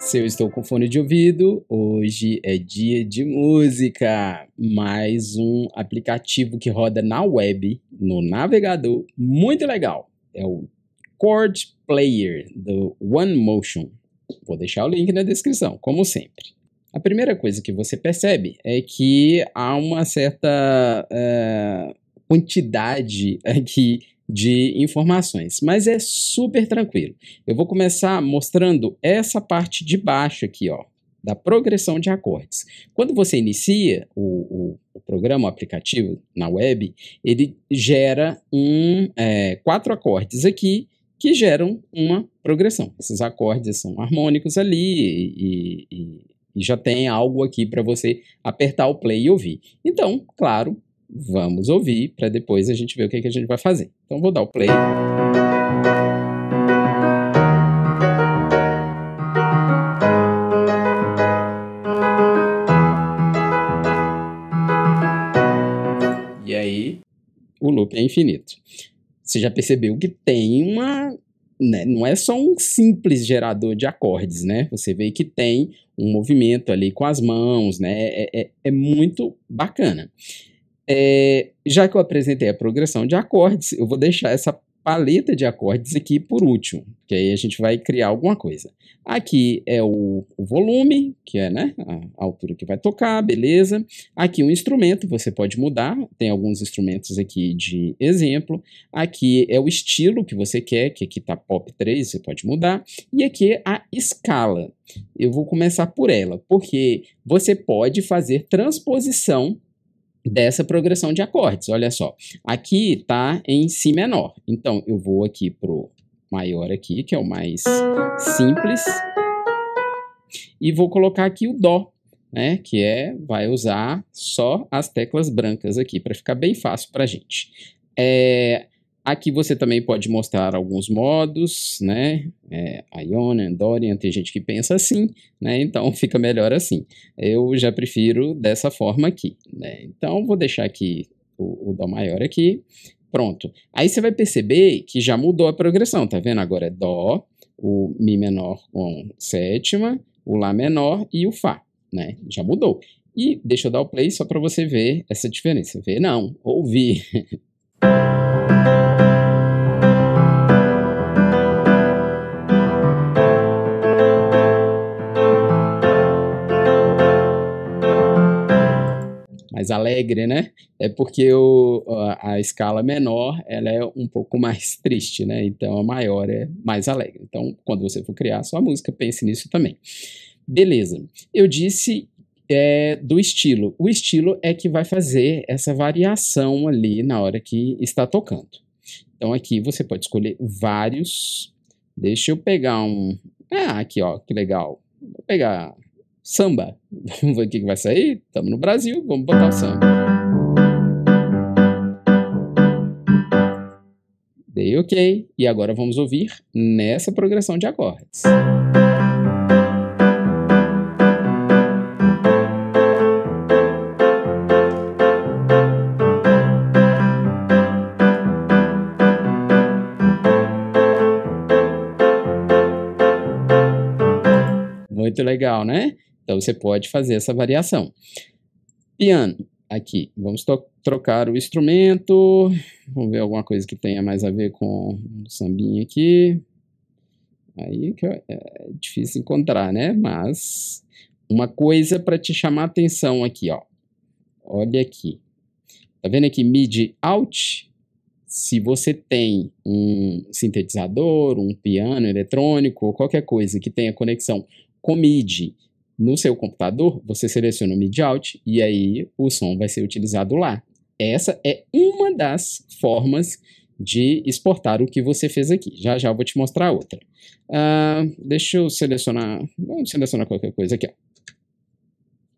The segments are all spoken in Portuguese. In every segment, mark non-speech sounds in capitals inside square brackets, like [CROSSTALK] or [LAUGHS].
Se eu estou com fone de ouvido, hoje é dia de música. Mais um aplicativo que roda na web, no navegador, muito legal. É o Chord Player do OneMotion. Vou deixar o link na descrição, como sempre. A primeira coisa que você percebe é que há uma certa uh, quantidade [LAUGHS] aqui de informações, mas é super tranquilo. Eu vou começar mostrando essa parte de baixo aqui, ó, da progressão de acordes. Quando você inicia o, o, o programa, o aplicativo na web, ele gera um, é, quatro acordes aqui que geram uma progressão. Esses acordes são harmônicos ali e, e, e já tem algo aqui para você apertar o play e ouvir. Então, claro, vamos ouvir para depois a gente ver o que, é que a gente vai fazer. Então vou dar o play. E aí, o loop é infinito. Você já percebeu que tem uma. Né, não é só um simples gerador de acordes, né? Você vê que tem um movimento ali com as mãos, né? é, é, é muito bacana. É, já que eu apresentei a progressão de acordes, eu vou deixar essa paleta de acordes aqui por último, que aí a gente vai criar alguma coisa. Aqui é o, o volume, que é né, a altura que vai tocar, beleza. Aqui o um instrumento, você pode mudar, tem alguns instrumentos aqui de exemplo. Aqui é o estilo que você quer, que aqui tá pop 3, você pode mudar. E aqui é a escala. Eu vou começar por ela, porque você pode fazer transposição dessa progressão de acordes. Olha só, aqui está em Si menor. Então, eu vou aqui pro maior aqui, que é o mais simples, e vou colocar aqui o Dó, né, que é, vai usar só as teclas brancas aqui, para ficar bem fácil para gente. É, Aqui você também pode mostrar alguns modos, né? É, Ionian, Dorian, tem gente que pensa assim, né? Então [LAUGHS] fica melhor assim. Eu já prefiro dessa forma aqui, né? Então vou deixar aqui o, o Dó maior aqui. Pronto. Aí você vai perceber que já mudou a progressão, tá vendo? Agora é Dó, o Mi menor com sétima, o Lá menor e o Fá, né? Já mudou. E deixa eu dar o play só para você ver essa diferença. Ver não, ouvir. [LAUGHS] mais alegre, né? É porque o, a, a, escala menor ela é um pouco mais triste, né? Então a maior é mais alegre. Então, quando você for criar a sua música, pense nisso também. Beleza. Eu disse é, do estilo. O estilo é que vai fazer essa variação ali na hora que está tocando. Então aqui você pode escolher vários. Deixa eu pegar um. Ah, aqui ó, que legal. Vou pegar samba. [LAUGHS] Vamos ver o que vai sair? Estamos no Brasil, vamos botar o samba. Dei ok. E agora vamos ouvir nessa progressão de acordes. Muito legal, né? Então você pode fazer essa variação. Piano, aqui, vamos trocar o instrumento. Vamos ver alguma coisa que tenha mais a ver com o sambinha aqui. Aí que é, é difícil encontrar, né? Mas uma coisa para te chamar a atenção aqui, ó. Olha aqui. Tá vendo aqui midi out? Se você tem um sintetizador, um piano eletrônico ou qualquer coisa que tenha conexão com MIDI no seu computador, você seleciona o MIDI out e aí o som vai ser utilizado lá. Essa é uma das formas de exportar o que você fez aqui. Já já eu vou te mostrar outra. Uh, deixa eu selecionar. Vamos selecionar qualquer coisa aqui. Ó.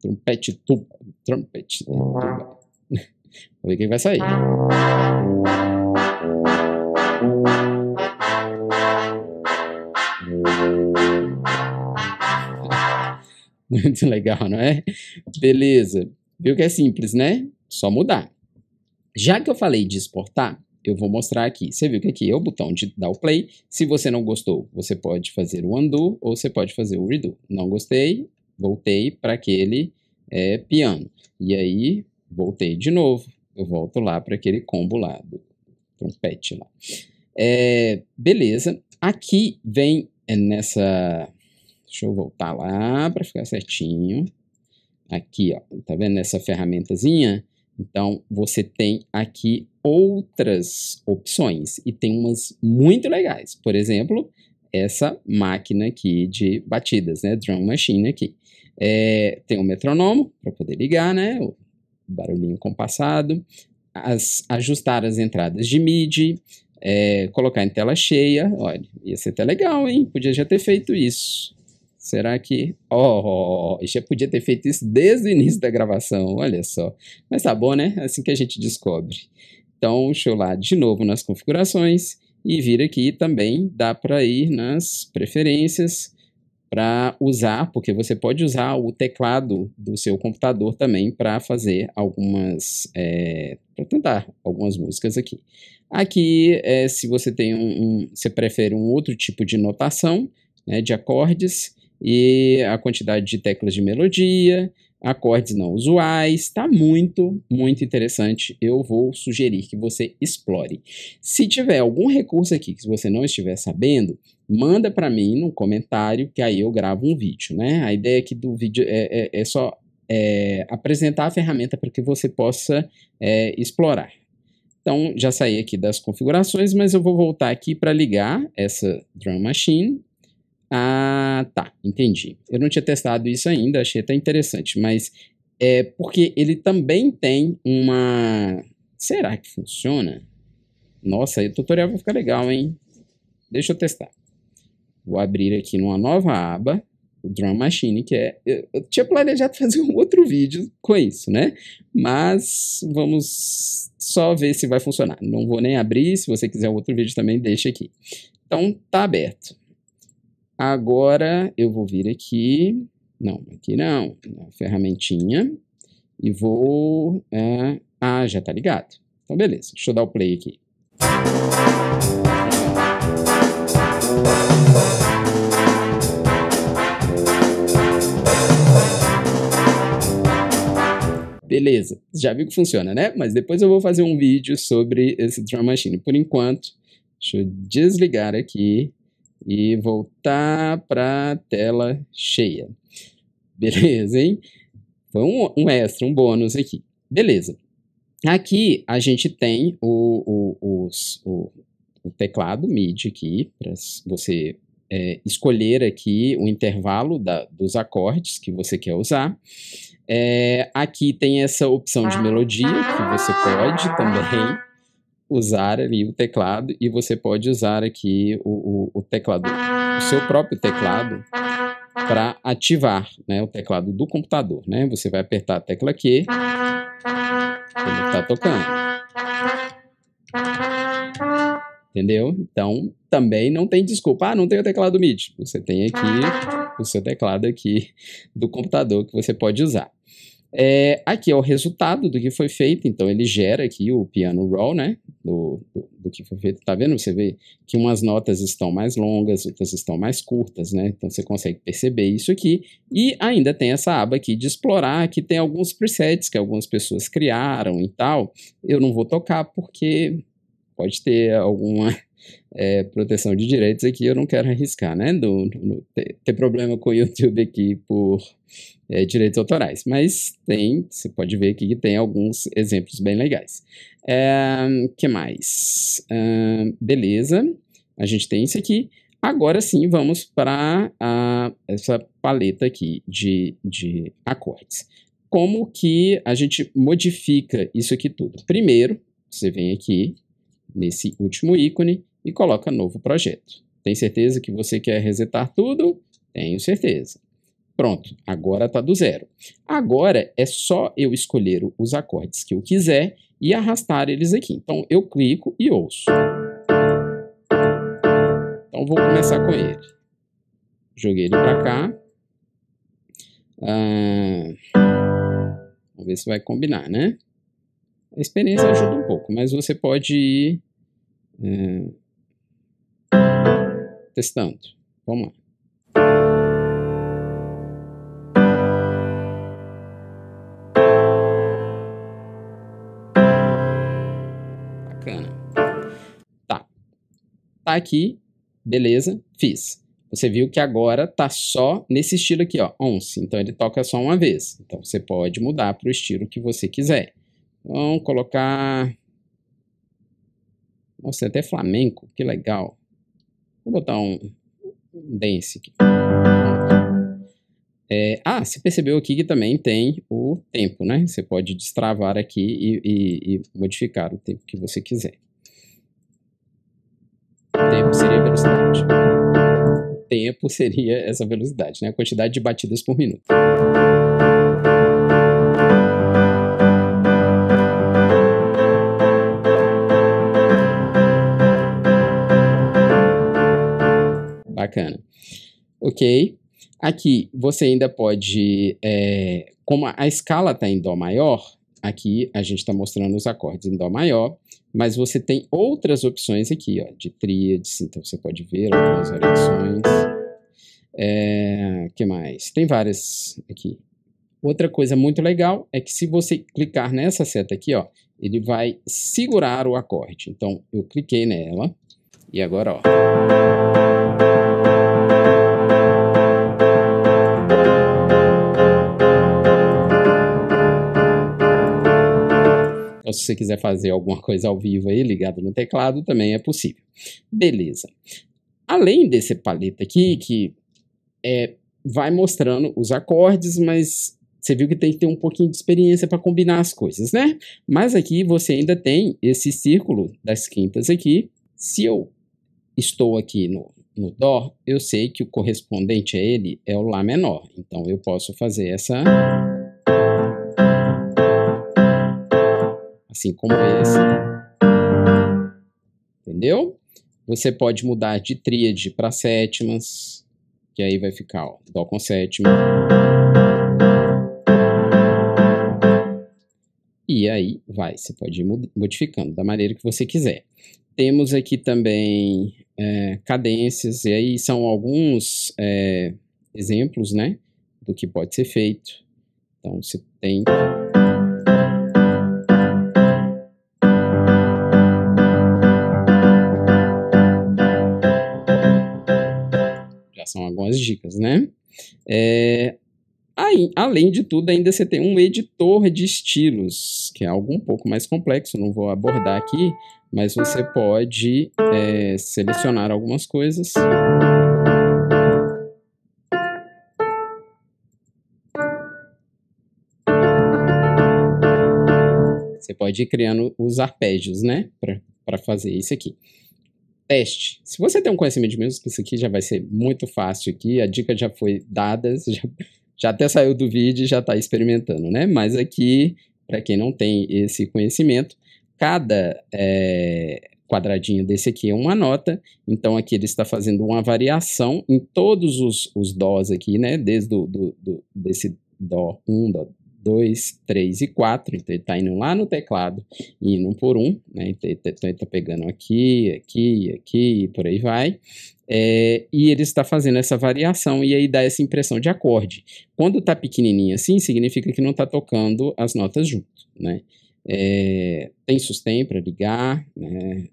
Trompete tuba. Trompete tuba. Vamos [LAUGHS] ver o que vai sair. [LAUGHS] Muito legal, não é? Beleza. Viu que é simples, né? Só mudar. Já que eu falei de exportar, eu vou mostrar aqui. Você viu que aqui é o botão de dar o play. Se você não gostou, você pode fazer o undo ou você pode fazer o redo. Não gostei, voltei para aquele é, piano. E aí, voltei de novo. Eu volto lá para aquele combo lá, do trompete lá. É, beleza. Aqui vem é, nessa Deixa eu voltar lá para ficar certinho. Aqui, ó, tá vendo essa ferramentazinha? Então, você tem aqui outras opções e tem umas muito legais. Por exemplo, essa máquina aqui de batidas, né? Drum machine aqui. É, tem o um metronomo para poder ligar, né? O barulhinho compassado. As, ajustar as entradas de MIDI. É, colocar em tela cheia. Olha, ia ser até legal, hein? Podia já ter feito isso. Será que. Oh, já podia ter feito isso desde o início da gravação, olha só. Mas tá bom, né? É assim que a gente descobre. Então, deixa eu lá de novo nas configurações e vir aqui também dá para ir nas preferências para usar, porque você pode usar o teclado do seu computador também para fazer algumas, é, para tentar algumas músicas aqui. Aqui, é, se você tem um, um, você prefere um outro tipo de notação, né, de acordes, e a quantidade de teclas de melodia, acordes não usuais, está muito, muito interessante. Eu vou sugerir que você explore. Se tiver algum recurso aqui que você não estiver sabendo, manda para mim no comentário que aí eu gravo um vídeo, né? A ideia aqui do vídeo é, é, é só é, apresentar a ferramenta para que você possa é, explorar. Então, já saí aqui das configurações, mas eu vou voltar aqui para ligar essa drum machine ah, tá, entendi. Eu não tinha testado isso ainda, achei até interessante, mas é porque ele também tem uma. Será que funciona? Nossa, o tutorial vai ficar legal, hein? Deixa eu testar. Vou abrir aqui numa nova aba, o Drum Machine, que é. Eu, eu tinha planejado [LAUGHS] fazer um outro vídeo com isso, né? Mas vamos só ver se vai funcionar. Não vou nem abrir, se você quiser outro vídeo também, deixa aqui. Então, tá aberto. Agora eu vou vir aqui, não, aqui não, na ferramentinha, e vou... É, ah, já tá ligado. Então, beleza, deixa eu dar o play aqui. Beleza, já viu que funciona, né? Mas depois eu vou fazer um vídeo sobre esse drum machine. Por enquanto, deixa eu desligar aqui e voltar para a tela cheia. Beleza, hein? Foi um um, extra, um bônus aqui. Beleza. Aqui a gente tem o, o, os, o, o teclado MIDI aqui, para você é, escolher aqui o intervalo da, dos acordes que você quer usar. É, aqui tem essa opção de melodia, que você pode também usar ali o teclado e você pode usar aqui o, o, o teclador, o seu próprio teclado para ativar né, o teclado do computador. Né? Você vai apertar a tecla Q ele está tocando. Entendeu? Então, também não tem desculpa. Ah, não tem o teclado MIDI. Você tem aqui o seu teclado aqui do computador que você pode usar. É, aqui é o resultado do que foi feito, então ele gera aqui o piano roll, né, do, do, do, que foi feito, tá vendo? Você vê que umas notas estão mais longas, outras estão mais curtas, né, então você consegue perceber isso aqui, e ainda tem essa aba aqui de explorar, que tem alguns presets que algumas pessoas criaram e tal, eu não vou tocar porque pode ter alguma é, proteção de direitos aqui, eu não quero arriscar, né? Do, do, ter, problema com o YouTube aqui por é, direitos autorais. Mas tem, você pode ver aqui que tem alguns exemplos bem legais. É, que mais? É, beleza, a gente tem isso aqui. Agora sim, vamos para essa paleta aqui de, de acordes. Como que a gente modifica isso aqui tudo? Primeiro, você vem aqui nesse último ícone e coloca novo projeto. Tem certeza que você quer resetar tudo? Tenho certeza. Pronto, agora está do zero. Agora é só eu escolher os acordes que eu quiser e arrastar eles aqui. Então eu clico e ouço. Então vou começar com ele. Joguei ele para cá. Ah, vamos ver se vai combinar, né? A experiência ajuda um pouco, mas você pode ir. Eh, Testando. Vamos lá. Bacana. Tá. Tá aqui. Beleza. Fiz. Você viu que agora tá só nesse estilo aqui, ó, once. Então ele toca só uma vez. Então você pode mudar para o estilo que você quiser. Vamos colocar Nossa, até flamenco, que legal. Vou botar um, dance aqui. É, ah, você percebeu aqui que também tem o tempo, né? Você pode destravar aqui e, e, e modificar o tempo que você quiser. O tempo seria a velocidade. O tempo seria essa velocidade, né? A quantidade de batidas por minuto. Bacana. Ok. Aqui você ainda pode, é, como a, escala está em Dó maior, aqui a gente está mostrando os acordes em Dó maior, mas você tem outras opções aqui, ó, de tríades, então você pode ver algumas variações. É, que mais? Tem várias aqui. Outra coisa muito legal é que se você clicar nessa seta aqui, ó, ele vai segurar o acorde. Então eu cliquei nela e agora, ó. Então, se você quiser fazer alguma coisa ao vivo aí, ligado no teclado, também é possível. Beleza. Além desse paleta aqui, que é, vai mostrando os acordes, mas você viu que tem que ter um pouquinho de experiência para combinar as coisas, né? Mas aqui você ainda tem esse círculo das quintas aqui. Se eu estou aqui no, no Dó, eu sei que o correspondente a ele é o Lá menor. Então eu posso fazer essa. assim como esse. Entendeu? Você pode mudar de tríade para sétimas, que aí vai ficar ó, dó com sétima. E aí vai, você pode ir modificando da maneira que você quiser. Temos aqui também é, cadências, e aí são alguns é, exemplos, né, do que pode ser feito. Então, você tem são algumas dicas, né? É, aí, além de tudo, ainda você tem um editor de estilos, que é algo um pouco mais complexo, não vou abordar aqui, mas você pode é, selecionar algumas coisas. Você pode ir criando os arpejos, né? Para fazer isso aqui teste. Se você tem um conhecimento de música, isso aqui já vai ser muito fácil aqui. A dica já foi dada, [LAUGHS] já, já até saiu do vídeo e já está experimentando, né? Mas aqui, para quem não tem esse conhecimento, cada é, quadradinho desse aqui é uma nota. Então aqui ele está fazendo uma variação em todos os, os dós aqui, né? Desde do, do, do desse dó 1, um, dó 2, 3 e 4. Então, ele está indo lá no teclado, indo um por um, né? Então, ele está então, tá pegando aqui, aqui, aqui, e por aí vai. É, e ele está fazendo essa variação e aí dá essa impressão de acorde. Quando está pequenininho assim, significa que não está tocando as notas junto, né? É, tem sustain para ligar, né?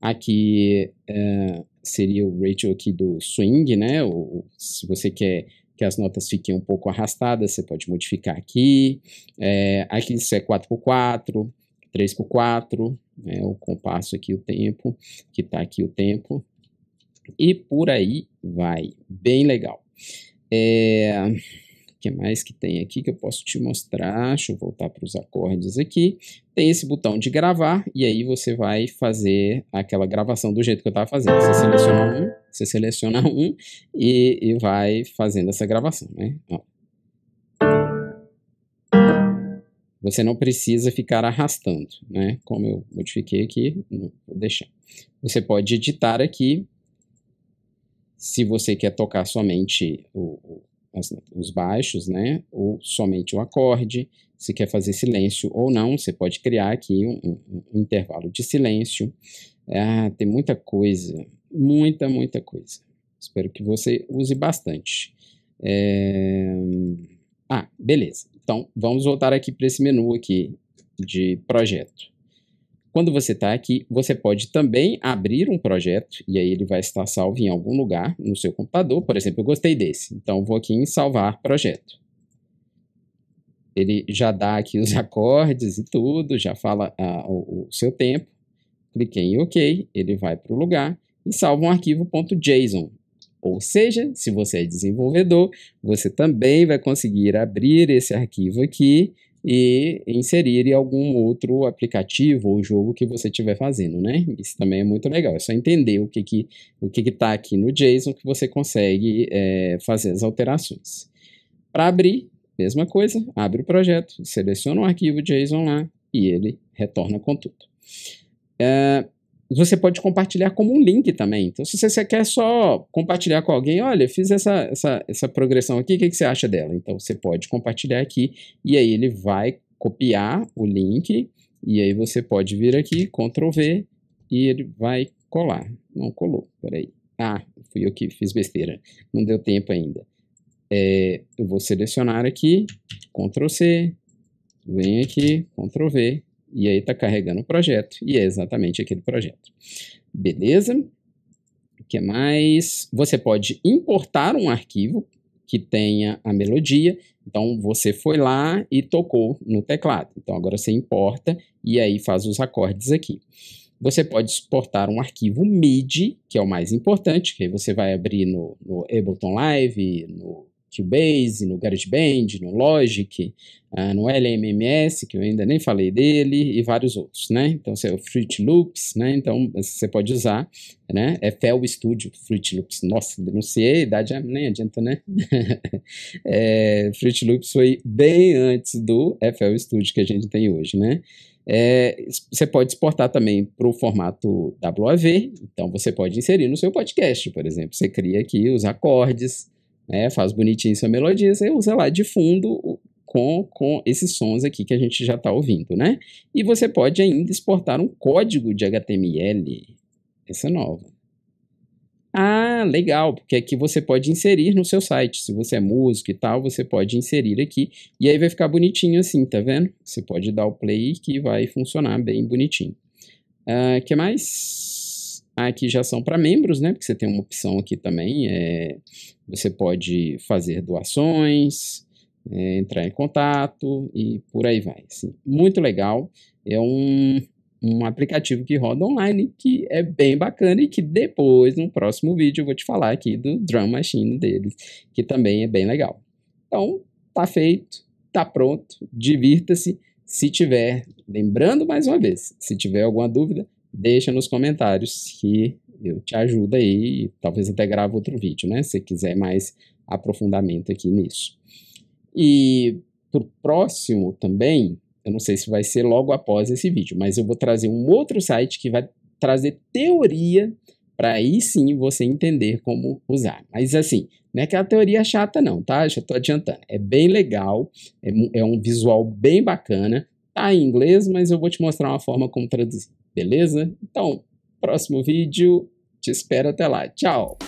Aqui é, seria o ratio aqui do swing, né? O, se você quer que as notas fiquem um pouco arrastadas, você pode modificar aqui. É, aqui isso é 4x4, 3x4, né, o compasso aqui, o tempo, que está aqui o tempo. E por aí vai. Bem legal. É que mais que tem aqui que eu posso te mostrar? Deixa eu voltar para os acordes aqui. Tem esse botão de gravar, e aí você vai fazer aquela gravação do jeito que eu estava fazendo. Você seleciona um, você seleciona [LAUGHS] um e, e vai fazendo essa gravação, né? Ó. Você não precisa ficar arrastando, né? Como eu modifiquei aqui, vou deixar. Você pode editar aqui. Se você quer tocar somente o, as, os baixos, né? Ou somente o acorde. Se quer fazer silêncio ou não, você pode criar aqui um, um, um intervalo de silêncio. Ah, tem muita coisa, muita, muita coisa. Espero que você use bastante. É... Ah, beleza. Então, vamos voltar aqui para esse menu aqui de projeto. Quando você está aqui, você pode também abrir um projeto e aí ele vai estar salvo em algum lugar no seu computador. Por exemplo, eu gostei desse, então vou aqui em salvar projeto. Ele já dá aqui os [LAUGHS] acordes e tudo, já fala ah, o, o seu tempo. Cliquei em OK, ele vai para o lugar e salva um arquivo .json. Ou seja, se você é desenvolvedor, você também vai conseguir abrir esse arquivo aqui e inserir em algum outro aplicativo ou jogo que você estiver fazendo, né? Isso também é muito legal. É só entender o que que o que está aqui no JSON que você consegue é, fazer as alterações. Para abrir, mesma coisa, abre o projeto, seleciona o arquivo JSON lá e ele retorna com tudo. É, você pode compartilhar como um link também. Então, se você quer só compartilhar com alguém, olha, fiz essa, essa, essa progressão aqui, o que, que você acha dela? Então, você pode compartilhar aqui e aí ele vai copiar o link e aí você pode vir aqui, Ctrl V e ele vai colar. Não colou, peraí. Ah, fui eu que fiz besteira, não deu tempo ainda. É, eu vou selecionar aqui, Ctrl C, vem aqui, Ctrl V e aí está carregando o projeto, e é exatamente aquele projeto. Beleza? O que mais? Você pode importar um arquivo que tenha a melodia. Então, você foi lá e tocou no teclado. Então, agora você importa e aí faz os acordes aqui. Você pode exportar um arquivo MIDI, que é o mais importante, que aí você vai abrir no, no Ableton Live, no Cubase, no GarageBand, no Logic, uh, no LMMS, que eu ainda nem falei dele, e vários outros, né? Então, é o Fruit Loops, né? Então, você pode usar, né? É FL Studio, Fruit Loops. Nossa, denunciei, idade nem adianta, né? [LAUGHS] é, Fruit Loops foi bem antes do FL Studio que a gente tem hoje, né? É, você pode exportar também para o formato WAV, então você pode inserir no seu podcast, por exemplo. Você cria aqui os acordes, né? Faz bonitinho essa melodia, você usa lá de fundo com, com esses sons aqui que a gente já está ouvindo, né? E você pode ainda exportar um código de HTML, essa nova. Ah, legal, porque aqui você pode inserir no seu site. Se você é músico e tal, você pode inserir aqui. E aí vai ficar bonitinho assim, tá vendo? Você pode dar o play que vai funcionar bem bonitinho. O uh, ah, que mais? Aqui já são para membros, né? Porque você tem uma opção aqui também. É, você pode fazer doações, é, entrar em contato e por aí vai. Assim, muito legal. É um, um aplicativo que roda online que é bem bacana e que depois, no próximo vídeo, eu vou te falar aqui do Drum Machine deles, que também é bem legal. Então, tá feito, tá pronto, divirta-se. Se tiver, lembrando mais uma vez, se tiver alguma dúvida, deixa nos comentários que eu te ajudo aí, talvez até gravo outro vídeo, né? Se quiser mais aprofundamento aqui nisso. E pro próximo também, eu não sei se vai ser logo após esse vídeo, mas eu vou trazer um outro site que vai trazer teoria para aí sim você entender como usar. Mas assim, não é que a teoria é chata não, tá? Já estou adiantando. É bem legal, é, é um visual bem bacana. Tá em inglês, mas eu vou te mostrar uma forma como traduzir. Beleza? Então, próximo vídeo. Te espero até lá. Tchau!